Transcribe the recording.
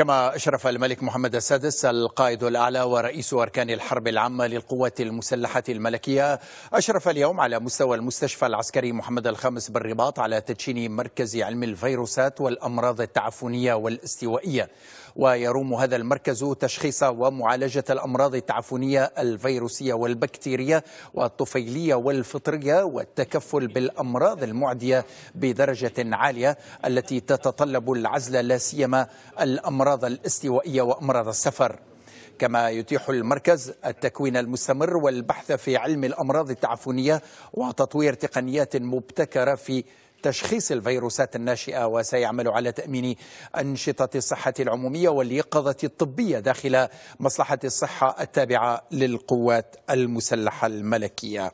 كما أشرف الملك محمد السادس القائد الأعلى ورئيس أركان الحرب العامة للقوات المسلحة الملكية أشرف اليوم على مستوى المستشفى العسكري محمد الخامس بالرباط على تدشين مركز علم الفيروسات والأمراض التعفنية والاستوائية ويروم هذا المركز تشخيص ومعالجة الأمراض التعفنية الفيروسية والبكتيرية والطفيلية والفطرية والتكفل بالأمراض المعدية بدرجة عالية التي تتطلب العزل لا سيما الأمراض الأمراض الاستوائية وأمراض السفر كما يتيح المركز التكوين المستمر والبحث في علم الأمراض التعفنية وتطوير تقنيات مبتكرة في تشخيص الفيروسات الناشئة وسيعمل على تأمين أنشطة الصحة العمومية واليقظة الطبية داخل مصلحة الصحة التابعة للقوات المسلحة الملكية